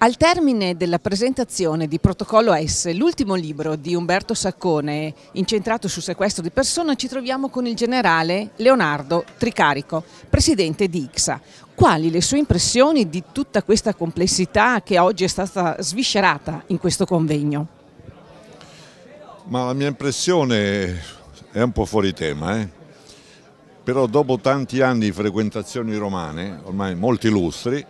Al termine della presentazione di Protocollo S, l'ultimo libro di Umberto Saccone incentrato sul sequestro di persona, ci troviamo con il generale Leonardo Tricarico, presidente di IXA. Quali le sue impressioni di tutta questa complessità che oggi è stata sviscerata in questo convegno? Ma la mia impressione è un po' fuori tema, eh? però dopo tanti anni di frequentazioni romane, ormai molti lustri,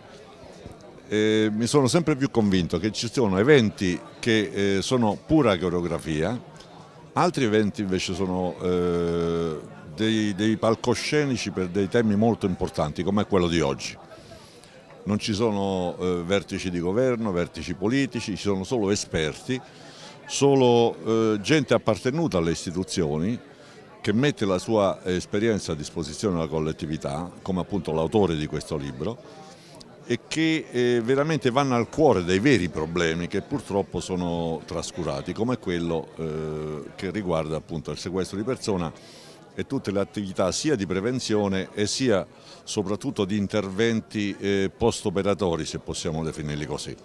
eh, mi sono sempre più convinto che ci sono eventi che eh, sono pura coreografia, altri eventi invece sono eh, dei, dei, palcoscenici per dei temi molto importanti come quello di oggi. Non ci sono eh, vertici di governo, vertici politici, ci sono solo esperti, solo eh, gente appartenuta alle istituzioni che mette la sua esperienza a disposizione della collettività, come appunto l'autore di questo libro, e che eh, veramente vanno al cuore dei veri problemi che purtroppo sono trascurati, come quello eh, che riguarda appunto il sequestro di persona e tutte le attività sia di prevenzione e sia soprattutto di interventi eh, post-operatori, se possiamo definirli così.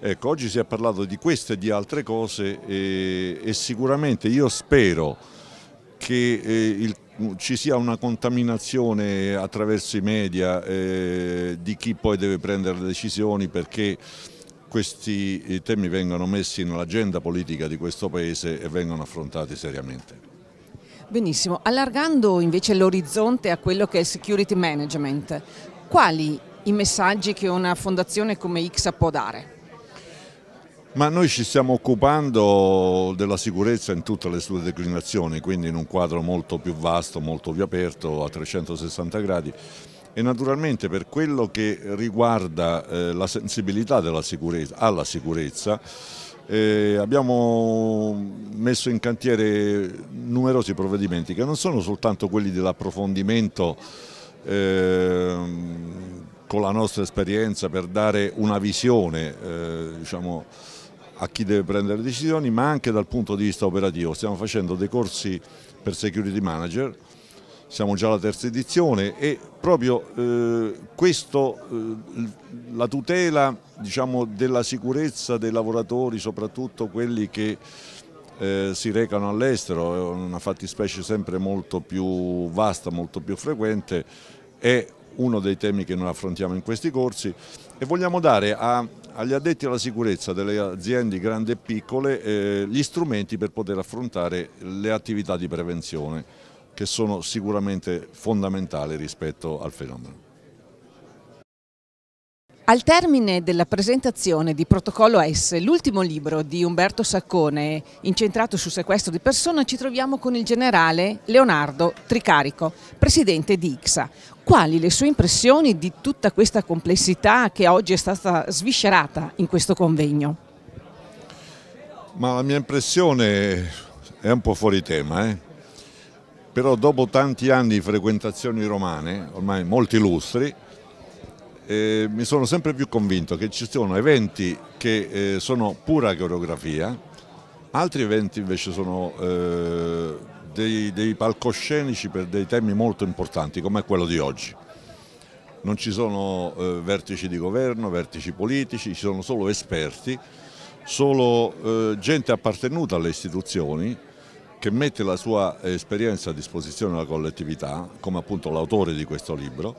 Ecco, oggi si è parlato di queste e di altre cose e, eh, e sicuramente io spero che eh, il Mm, ci sia una contaminazione attraverso i media eh, di chi poi deve prendere le decisioni perché questi temi vengano messi nell'agenda politica di questo Paese e vengano affrontati seriamente. Benissimo, allargando invece l'orizzonte a quello che è il security management, quali i messaggi che una fondazione come IXA può dare? Ma noi ci stiamo occupando della sicurezza in tutte le sue declinazioni, quindi in un quadro molto più vasto, molto più aperto, a 360 gradi e naturalmente per quello che riguarda eh, la sensibilità sicurezza, alla sicurezza eh, abbiamo messo in cantiere numerosi provvedimenti che non sono soltanto quelli dell'approfondimento eh, con la nostra esperienza per dare una visione eh, diciamo, a chi deve prendere decisioni, ma anche dal punto di vista operativo. Stiamo facendo dei corsi per security manager, siamo già alla terza edizione e proprio eh, questo, eh, la tutela diciamo, della sicurezza dei lavoratori, soprattutto quelli che eh, si recano all'estero, è una fattispecie sempre molto più vasta, molto più frequente, è uno dei temi che noi affrontiamo in questi corsi e vogliamo dare a, agli addetti alla sicurezza delle aziende grandi e piccole eh, gli strumenti per poter affrontare le attività di prevenzione che sono sicuramente fondamentali rispetto al fenomeno. Al termine della presentazione di Protocollo S, l'ultimo libro di Umberto Saccone incentrato sul sequestro di persona, ci troviamo con il generale Leonardo Tricarico, presidente di IXA. Quali le sue impressioni di tutta questa complessità che oggi è stata sviscerata in questo convegno? Ma la mia impressione è un po' fuori tema, eh? però dopo tanti anni di frequentazioni romane, ormai molti lustri, eh, mi sono sempre più convinto che ci sono eventi che eh, sono pura coreografia, altri eventi invece sono eh, dei, dei, palcoscenici per dei temi molto importanti come quello di oggi. Non ci sono eh, vertici di governo, vertici politici, ci sono solo esperti, solo eh, gente appartenuta alle istituzioni che mette la sua eh, esperienza a disposizione della collettività, come appunto l'autore di questo libro,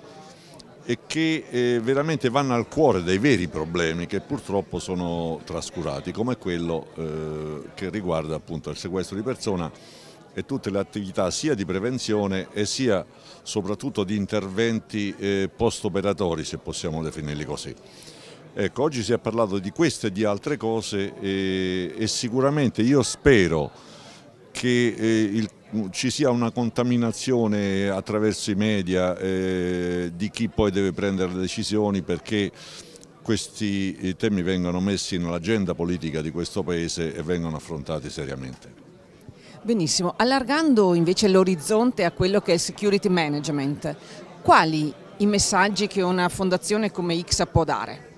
e che eh, veramente vanno al cuore dei veri problemi che purtroppo sono trascurati, come quello eh, che riguarda appunto il sequestro di persona e tutte le attività sia di prevenzione e sia soprattutto di interventi eh, post-operatori, se possiamo definirli così. Ecco, oggi si è parlato di queste e di altre cose e, eh, e sicuramente io spero che eh, il Mm, ci sia una contaminazione attraverso i media eh, di chi poi deve prendere le decisioni perché questi temi vengano messi nell'agenda politica di questo Paese e vengano affrontati seriamente. Benissimo, allargando invece l'orizzonte a quello che è il security management, quali i messaggi che una fondazione come IXA può dare?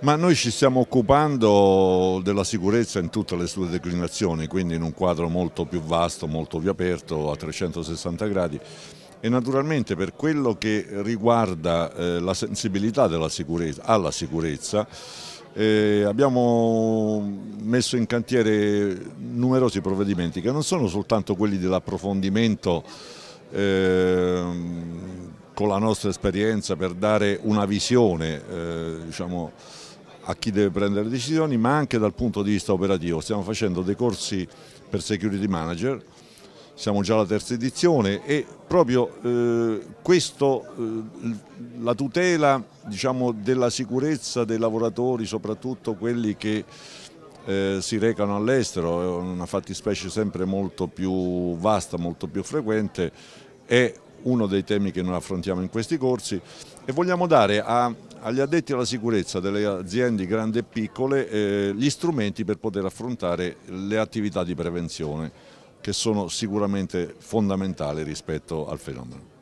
Ma noi ci stiamo occupando della sicurezza in tutte le sue declinazioni, quindi in un quadro molto più vasto, molto più aperto, a 360 gradi e naturalmente per quello che riguarda eh, la sensibilità sicurezza, alla sicurezza eh, abbiamo messo in cantiere numerosi provvedimenti che non sono soltanto quelli dell'approfondimento eh, con la nostra esperienza per dare una visione eh, diciamo, a chi deve prendere decisioni, ma anche dal punto di vista operativo. Stiamo facendo dei corsi per security manager, siamo già alla terza edizione e proprio eh, questo, eh, la tutela diciamo, della sicurezza dei lavoratori, soprattutto quelli che eh, si recano all'estero, è una fattispecie sempre molto più vasta, molto più frequente, è uno dei temi che noi affrontiamo in questi corsi e vogliamo dare a, agli addetti alla sicurezza delle aziende grandi e piccole eh, gli strumenti per poter affrontare le attività di prevenzione che sono sicuramente fondamentali rispetto al fenomeno.